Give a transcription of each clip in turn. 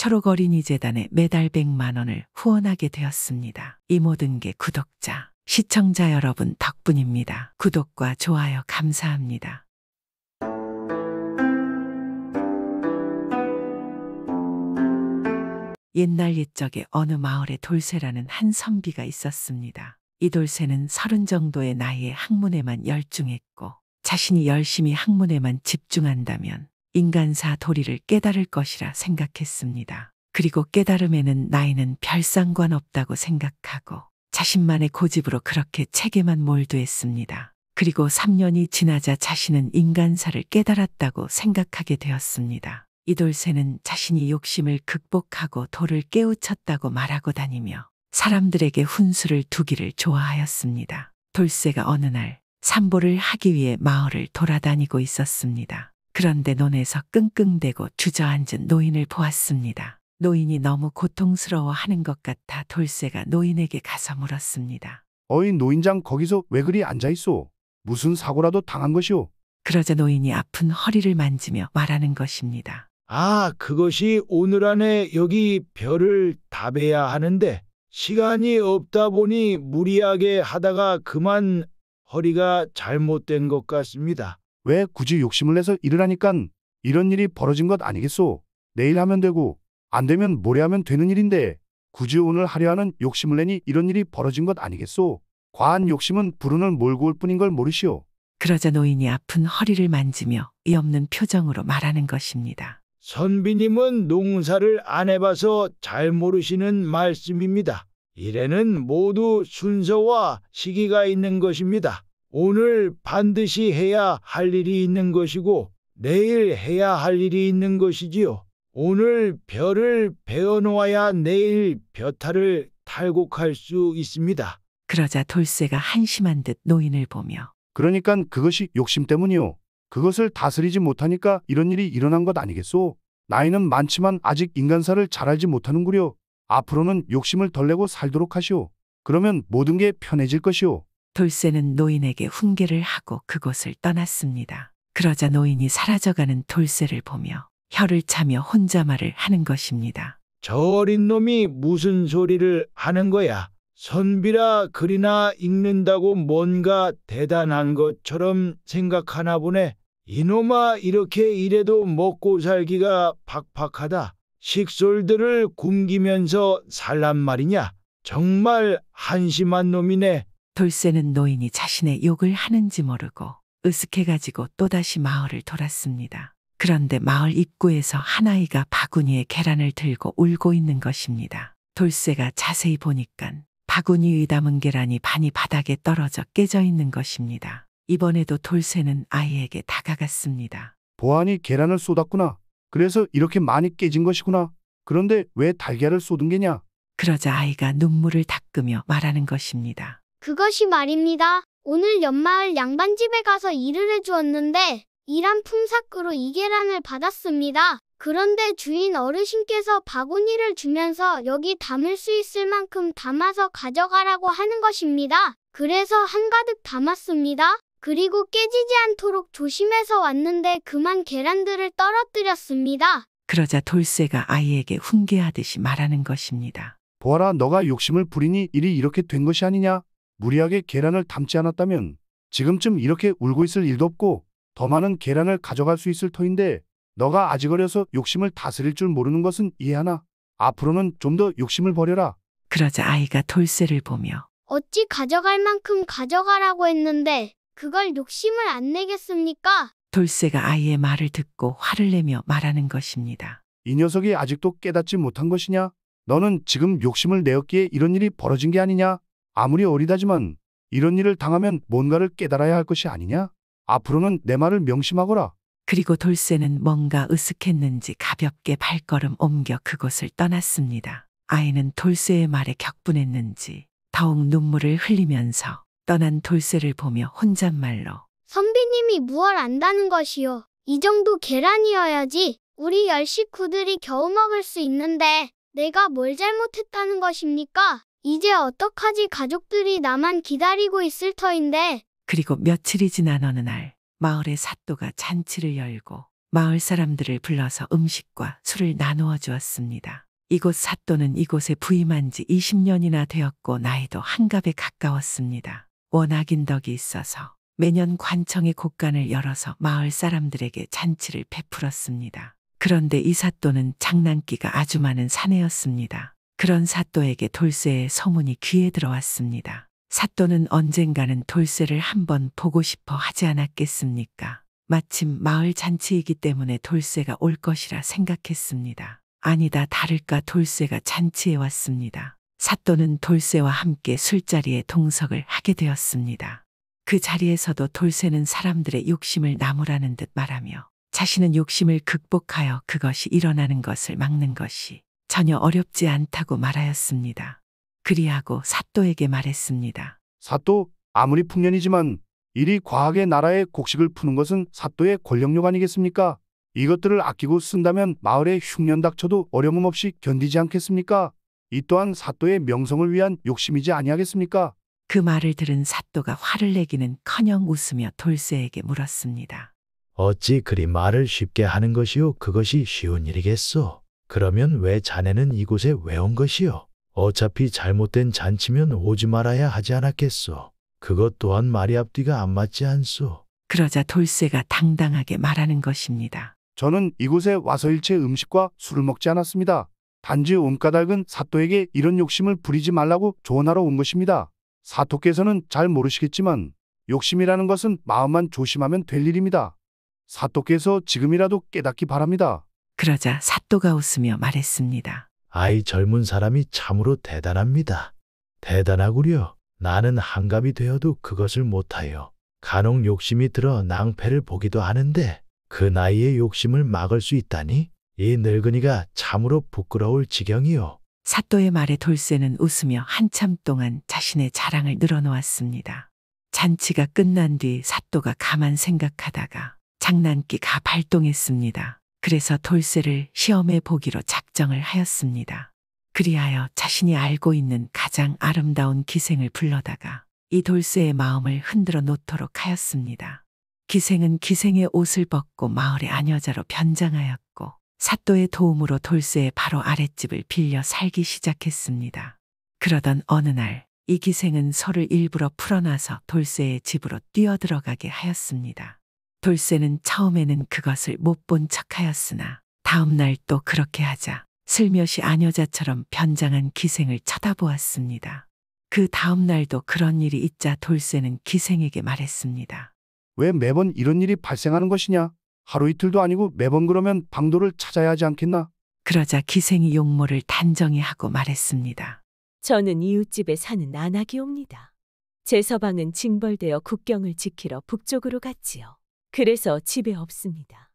철옥어린이 재단에 매달 100만 원을 후원하게 되었습니다. 이 모든 게 구독자, 시청자 여러분 덕분입니다. 구독과 좋아요 감사합니다. 옛날 옛적에 어느 마을에 돌쇠라는 한 선비가 있었습니다. 이 돌쇠는 서른 정도의 나이에 학문에만 열중했고 자신이 열심히 학문에만 집중한다면 인간사 도리를 깨달을 것이라 생각했습니다. 그리고 깨달음에는 나이는 별 상관없다고 생각하고 자신만의 고집으로 그렇게 책에만 몰두했습니다. 그리고 3년이 지나자 자신은 인간사를 깨달았다고 생각하게 되었습니다. 이돌새는 자신이 욕심을 극복하고 돌을 깨우쳤다고 말하고 다니며 사람들에게 훈수를 두기를 좋아하였습니다. 돌새가 어느 날 산보를 하기 위해 마을을 돌아다니고 있었습니다. 그런데 논에서 끙끙대고 주저앉은 노인을 보았습니다. 노인이 너무 고통스러워 하는 것 같아 돌쇠가 노인에게 가서 물었습니다. 어이 노인장 거기서 왜 그리 앉아있소? 무슨 사고라도 당한 것이오? 그러자 노인이 아픈 허리를 만지며 말하는 것입니다. 아, 그것이 오늘 안에 여기 별을 다 베야 하는데 시간이 없다 보니 무리하게 하다가 그만 허리가 잘못된 것 같습니다. 왜 굳이 욕심을 내서 일을 하니깐 이런 일이 벌어진 것 아니겠소? 내일 하면 되고 안 되면 모레 하면 되는 일인데 굳이 오늘 하려 하는 욕심을 내니 이런 일이 벌어진 것 아니겠소? 과한 욕심은 불운을 몰고 올 뿐인 걸 모르시오. 그러자 노인이 아픈 허리를 만지며 이 없는 표정으로 말하는 것입니다. 선비님은 농사를 안 해봐서 잘 모르시는 말씀입니다. 일에는 모두 순서와 시기가 있는 것입니다. 오늘 반드시 해야 할 일이 있는 것이고 내일 해야 할 일이 있는 것이지요. 오늘 벼를 베어놓아야 내일 벼타를 탈곡할 수 있습니다. 그러자 돌쇠가 한심한 듯 노인을 보며 그러니까 그것이 욕심 때문이요. 그것을 다스리지 못하니까 이런 일이 일어난 것 아니겠소? 나이는 많지만 아직 인간사를 잘 알지 못하는구려. 앞으로는 욕심을 덜 내고 살도록 하시오. 그러면 모든 게 편해질 것이오. 돌쇠는 노인에게 훈계를 하고 그곳을 떠났습니다. 그러자 노인이 사라져가는 돌쇠를 보며 혀를 차며 혼자 말을 하는 것입니다. 저 어린 놈이 무슨 소리를 하는 거야? 선비라 글이나 읽는다고 뭔가 대단한 것처럼 생각하나 보네. 이놈아 이렇게 일해도 먹고 살기가 팍팍하다 식솔들을 굶기면서 살란 말이냐? 정말 한심한 놈이네. 돌쇠는 노인이 자신의 욕을 하는지 모르고 으쓱해가지고 또다시 마을을 돌았습니다. 그런데 마을 입구에서 한 아이가 바구니에 계란을 들고 울고 있는 것입니다. 돌쇠가 자세히 보니깐 바구니의 담은 계란이 반이 바닥에 떨어져 깨져 있는 것입니다. 이번에도 돌쇠는 아이에게 다가갔습니다. 보안이 계란을 쏟았구나. 그래서 이렇게 많이 깨진 것이구나. 그런데 왜 달걀을 쏟은 게냐? 그러자 아이가 눈물을 닦으며 말하는 것입니다. 그것이 말입니다. 오늘 연마을 양반집에 가서 일을 해주었는데 이란 품삯으로 이 계란을 받았습니다. 그런데 주인 어르신께서 바구니를 주면서 여기 담을 수 있을 만큼 담아서 가져가라고 하는 것입니다. 그래서 한가득 담았습니다. 그리고 깨지지 않도록 조심해서 왔는데 그만 계란들을 떨어뜨렸습니다. 그러자 돌쇠가 아이에게 훈계하듯이 말하는 것입니다. 보아라, 너가 욕심을 부리니 일이 이렇게 된 것이 아니냐? 무리하게 계란을 담지 않았다면 지금쯤 이렇게 울고 있을 일도 없고 더 많은 계란을 가져갈 수 있을 터인데 너가 아직 어려서 욕심을 다스릴 줄 모르는 것은 이해하나 앞으로는 좀 더 욕심을 버려라. 그러자 아이가 돌쇠를 보며 어찌 가져갈 만큼 가져가라고 했는데 그걸 욕심을 안 내겠습니까? 돌쇠가 아이의 말을 듣고 화를 내며 말하는 것입니다. 이 녀석이 아직도 깨닫지 못한 것이냐? 너는 지금 욕심을 내었기에 이런 일이 벌어진 게 아니냐? 아무리 어리다지만 이런 일을 당하면 뭔가를 깨달아야 할 것이 아니냐? 앞으로는 내 말을 명심하거라. 그리고 돌쇠는 뭔가 으쓱했는지 가볍게 발걸음 옮겨 그곳을 떠났습니다. 아이는 돌쇠의 말에 격분했는지 더욱 눈물을 흘리면서 떠난 돌쇠를 보며 혼잣말로 선비님이 무얼 안다는 것이요. 이 정도 계란이어야지 우리 열 식구들이 겨우 먹을 수 있는데 내가 뭘 잘못했다는 것입니까? 이제 어떡하지 가족들이 나만 기다리고 있을 터인데. 그리고 며칠이 지난 어느 날 마을의 사또가 잔치를 열고 마을 사람들을 불러서 음식과 술을 나누어 주었습니다. 이곳 사또는 이곳에 부임한 지 20년이나 되었고 나이도 한갑에 가까웠습니다. 워낙 인덕이 있어서 매년 관청의 곳간을 열어서 마을 사람들에게 잔치를 베풀었습니다. 그런데 이 사또는 장난기가 아주 많은 사내였습니다. 그런 사또에게 돌쇠의 소문이 귀에 들어왔습니다. 사또는 언젠가는 돌쇠를 한번 보고 싶어 하지 않았겠습니까? 마침 마을 잔치이기 때문에 돌쇠가 올 것이라 생각했습니다. 아니다 다를까 돌쇠가 잔치에 왔습니다. 사또는 돌쇠와 함께 술자리에 동석을 하게 되었습니다. 그 자리에서도 돌쇠는 사람들의 욕심을 나무라는 듯 말하며 자신은 욕심을 극복하여 그것이 일어나는 것을 막는 것이 전혀 어렵지 않다고 말하였습니다. 그리하고 사또에게 말했습니다. 사또, 아무리 풍년이지만 이리 과하게 나라의 곡식을 푸는 것은 사또의 권력력 아니겠습니까? 이것들을 아끼고 쓴다면 마을에 흉년 닥쳐도 어려움 없이 견디지 않겠습니까? 이 또한 사또의 명성을 위한 욕심이지 아니하겠습니까? 그 말을 들은 사또가 화를 내기는 커녕 웃으며 돌쇠에게 물었습니다. 어찌 그리 말을 쉽게 하는 것이요 그것이 쉬운 일이겠소. 그러면 왜 자네는 이곳에 왜 온 것이요? 어차피 잘못된 잔치면 오지 말아야 하지 않았겠소. 그것 또한 말이 앞뒤가 안 맞지 않소. 그러자 돌쇠가 당당하게 말하는 것입니다. 저는 이곳에 와서 일체 음식과 술을 먹지 않았습니다. 단지 온까닭은 사또에게 이런 욕심을 부리지 말라고 조언하러 온 것입니다. 사또께서는 잘 모르시겠지만 욕심이라는 것은 마음만 조심하면 될 일입니다. 사또께서 지금이라도 깨닫기 바랍니다. 그러자 사또가 웃으며 말했습니다. 아이 젊은 사람이 참으로 대단합니다. 대단하구려. 나는 한갑이 되어도 그것을 못하여 간혹 욕심이 들어 낭패를 보기도 하는데 그 나이에 욕심을 막을 수 있다니 이 늙은이가 참으로 부끄러울 지경이요. 사또의 말에 돌쇠는 웃으며 한참 동안 자신의 자랑을 늘어놓았습니다. 잔치가 끝난 뒤 사또가 가만 생각하다가 장난기가 발동했습니다. 그래서 돌쇠를 시험해 보기로 작정을 하였습니다. 그리하여 자신이 알고 있는 가장 아름다운 기생을 불러다가 이 돌쇠의 마음을 흔들어 놓도록 하였습니다. 기생은 기생의 옷을 벗고 마을의 아녀자로 변장하였고 사또의 도움으로 돌쇠의 바로 아랫집을 빌려 살기 시작했습니다. 그러던 어느 날 이 기생은 소를 일부러 풀어놔서 돌쇠의 집으로 뛰어들어가게 하였습니다. 돌쇠는 처음에는 그것을 못 본 척하였으나 다음 날 또 그렇게 하자 슬며시 아녀자처럼 변장한 기생을 쳐다보았습니다. 그 다음 날도 그런 일이 있자 돌쇠는 기생에게 말했습니다. 왜 매번 이런 일이 발생하는 것이냐? 하루 이틀도 아니고 매번 그러면 방도를 찾아야 하지 않겠나? 그러자 기생이 용모를 단정히 하고 말했습니다. 저는 이웃집에 사는 안하기옵니다. 제 서방은 징벌되어 국경을 지키러 북쪽으로 갔지요. 그래서 집에 없습니다.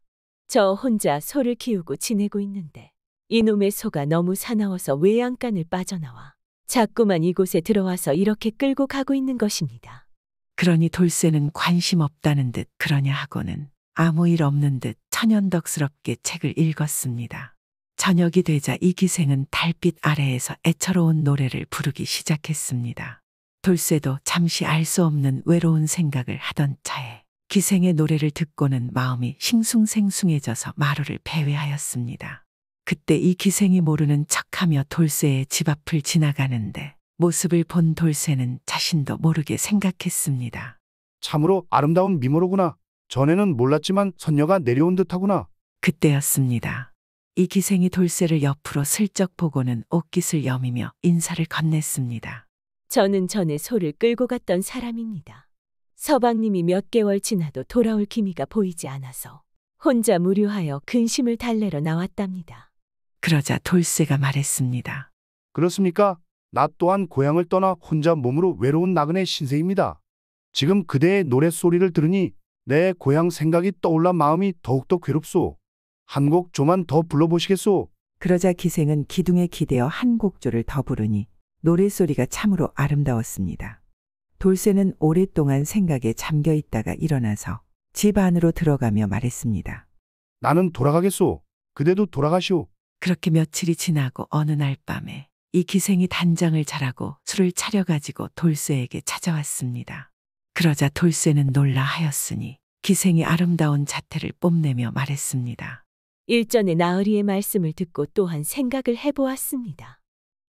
저 혼자 소를 키우고 지내고 있는데 이놈의 소가 너무 사나워서 외양간을 빠져나와 자꾸만 이곳에 들어와서 이렇게 끌고 가고 있는 것입니다. 그러니 돌쇠는 관심 없다는 듯 그러냐 하고는 아무 일 없는 듯 천연덕스럽게 책을 읽었습니다. 저녁이 되자 이기생은 달빛 아래에서 애처로운 노래를 부르기 시작했습니다. 돌쇠도 잠시 알 수 없는 외로운 생각을 하던 차에 기생의 노래를 듣고는 마음이 싱숭생숭해져서 마루를 배회하였습니다. 그때 이 기생이 모르는 척하며 돌쇠의 집 앞을 지나가는데 모습을 본 돌쇠는 자신도 모르게 생각했습니다. 참으로 아름다운 미모로구나. 전에는 몰랐지만 선녀가 내려온 듯하구나. 그때였습니다. 이 기생이 돌쇠를 옆으로 슬쩍 보고는 옷깃을 여미며 인사를 건넸습니다. 저는 전에 소를 끌고 갔던 사람입니다. 서방님이 몇 개월 지나도 돌아올 기미가 보이지 않아서 혼자 무료하여 근심을 달래러 나왔답니다. 그러자 돌쇠가 말했습니다. 그렇습니까? 나 또한 고향을 떠나 혼자 몸으로 외로운 나그네 신세입니다. 지금 그대의 노랫소리를 들으니 내 고향 생각이 떠올라 마음이 더욱더 괴롭소. 한곡 조만 더 불러보시겠소? 그러자 기생은 기둥에 기대어 한 곡조를 더 부르니 노랫소리가 참으로 아름다웠습니다. 돌쇠는 오랫동안 생각에 잠겨 있다가 일어나서 집 안으로 들어가며 말했습니다. 나는 돌아가겠소. 그대도 돌아가시오. 그렇게 며칠이 지나고 어느 날 밤에 이 기생이 단장을 자라고 술을 차려가지고 돌쇠에게 찾아왔습니다. 그러자 돌쇠는 놀라 하였으니 기생이 아름다운 자태를 뽐내며 말했습니다. 일전에 나으리의 말씀을 듣고 또한 생각을 해보았습니다.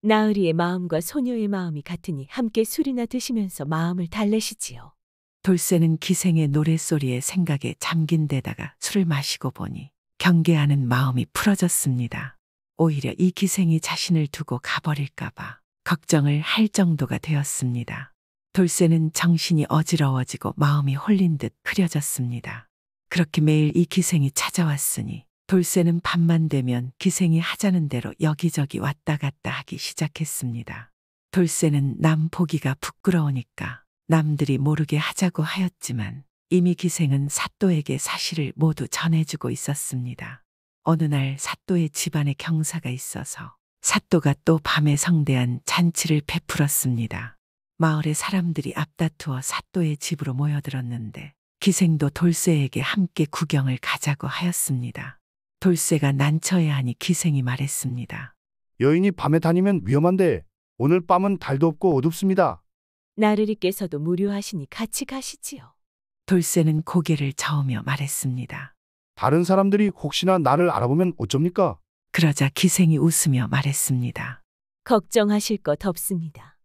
나으리의 마음과 소녀의 마음이 같으니 함께 술이나 드시면서 마음을 달래시지요. 돌쇠는 기생의 노랫소리에 생각에 잠긴 데다가 술을 마시고 보니 경계하는 마음이 풀어졌습니다. 오히려 이 기생이 자신을 두고 가버릴까봐 걱정을 할 정도가 되었습니다. 돌쇠는 정신이 어지러워지고 마음이 홀린 듯 흐려졌습니다. 그렇게 매일 이 기생이 찾아왔으니 돌쇠는 밤만 되면 기생이 하자는 대로 여기저기 왔다 갔다 하기 시작했습니다. 돌쇠는 남 보기가 부끄러우니까 남들이 모르게 하자고 하였지만 이미 기생은 사또에게 사실을 모두 전해주고 있었습니다. 어느 날 사또의 집안에 경사가 있어서 사또가 또 밤에 성대한 잔치를 베풀었습니다. 마을의 사람들이 앞다투어 사또의 집으로 모여들었는데 기생도 돌쇠에게 함께 구경을 가자고 하였습니다. 돌쇠가 난처해 하니 기생이 말했습니다. 여인이 밤에 다니면 위험한데 오늘 밤은 달도 없고 어둡습니다. 나르리께서도 무료하시니 같이 가시지요. 돌쇠는 고개를 저으며 말했습니다. 다른 사람들이 혹시나 나를 알아보면 어쩝니까? 그러자 기생이 웃으며 말했습니다. 걱정하실 것 없습니다.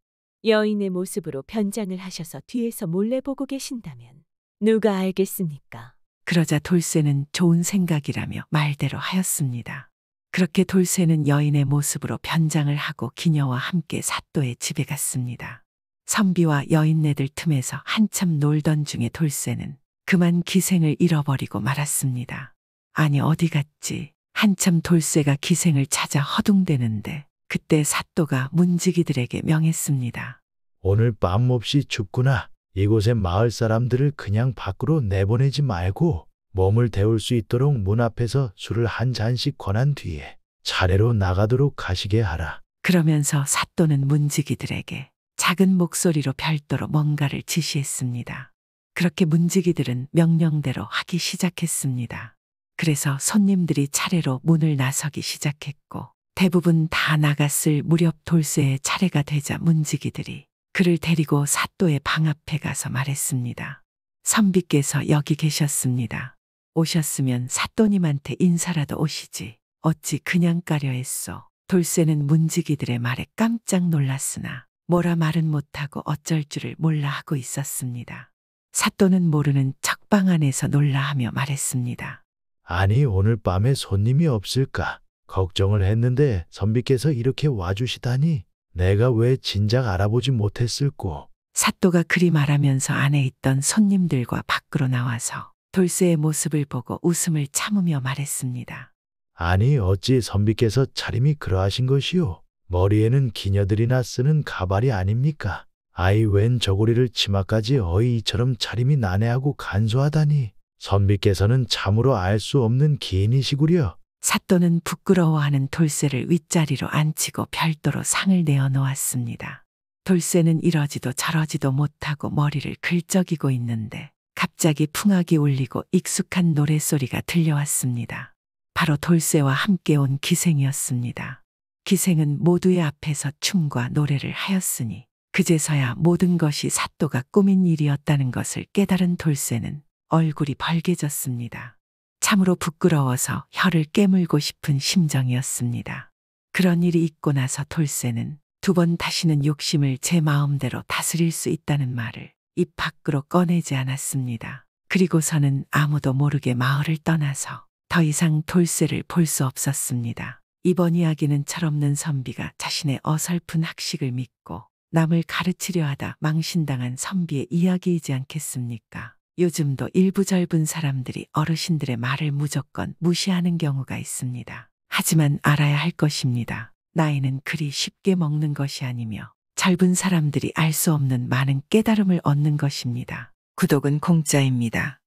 여인의 모습으로 변장을 하셔서 뒤에서 몰래 보고 계신다면 누가 알겠습니까? 그러자 돌쇠는 좋은 생각이라며 말대로 하였습니다. 그렇게 돌쇠는 여인의 모습으로 변장을 하고 기녀와 함께 사또의 집에 갔습니다. 선비와 여인네들 틈에서 한참 놀던 중에 돌쇠는 그만 기생을 잃어버리고 말았습니다. 아니 어디 갔지? 한참 돌쇠가 기생을 찾아 허둥대는데 그때 사또가 문지기들에게 명했습니다. 오늘 밤 없이 죽구나. 이곳의 마을 사람들을 그냥 밖으로 내보내지 말고 몸을 데울 수 있도록 문 앞에서 술을 한 잔씩 권한 뒤에 차례로 나가도록 하시게 하라. 그러면서 사또는 문지기들에게 작은 목소리로 별도로 뭔가를 지시했습니다. 그렇게 문지기들은 명령대로 하기 시작했습니다. 그래서 손님들이 차례로 문을 나서기 시작했고 대부분 다 나갔을 무렵 돌쇠의 차례가 되자 문지기들이 그를 데리고 사또의 방 앞에 가서 말했습니다. 선비께서 여기 계셨습니다. 오셨으면 사또님한테 인사라도 오시지. 어찌 그냥 가려 했소. 돌쇠는 문지기들의 말에 깜짝 놀랐으나 뭐라 말은 못하고 어쩔 줄을 몰라 하고 있었습니다. 사또는 모르는 척방 안에서 놀라하며 말했습니다. 아니 오늘 밤에 손님이 없을까 걱정을 했는데 선비께서 이렇게 와주시다니 내가 왜 진작 알아보지 못했을꼬. 사또가 그리 말하면서 안에 있던 손님들과 밖으로 나와서 돌쇠의 모습을 보고 웃음을 참으며 말했습니다. 아니 어찌 선비께서 차림이 그러하신 것이오. 머리에는 기녀들이나 쓰는 가발이 아닙니까? 아이 웬 저고리를 치마까지 어이 이처럼 차림이 난해하고 간소하다니. 선비께서는 참으로 알 수 없는 기인이시구려. 사또는 부끄러워하는 돌쇠를 윗자리로 앉히고 별도로 상을 내어 놓았습니다. 돌쇠는 이러지도 저러지도 못하고 머리를 긁적이고 있는데 갑자기 풍악이 울리고 익숙한 노래소리가 들려왔습니다. 바로 돌쇠와 함께 온 기생이었습니다. 기생은 모두의 앞에서 춤과 노래를 하였으니 그제서야 모든 것이 사또가 꾸민 일이었다는 것을 깨달은 돌쇠는 얼굴이 벌개졌습니다. 참으로 부끄러워서 혀를 깨물고 싶은 심정이었습니다. 그런 일이 있고 나서 돌쇠는 두 번 다시는 욕심을 제 마음대로 다스릴 수 있다는 말을 입 밖으로 꺼내지 않았습니다. 그리고서는 아무도 모르게 마을을 떠나서 더 이상 돌쇠를 볼 수 없었습니다. 이번 이야기는 철없는 선비가 자신의 어설픈 학식을 믿고 남을 가르치려 하다 망신당한 선비의 이야기이지 않겠습니까? 요즘도 일부 젊은 사람들이 어르신들의 말을 무조건 무시하는 경우가 있습니다. 하지만 알아야 할 것입니다. 나이는 그리 쉽게 먹는 것이 아니며 젊은 사람들이 알 수 없는 많은 깨달음을 얻는 것입니다. 구독은 공짜입니다.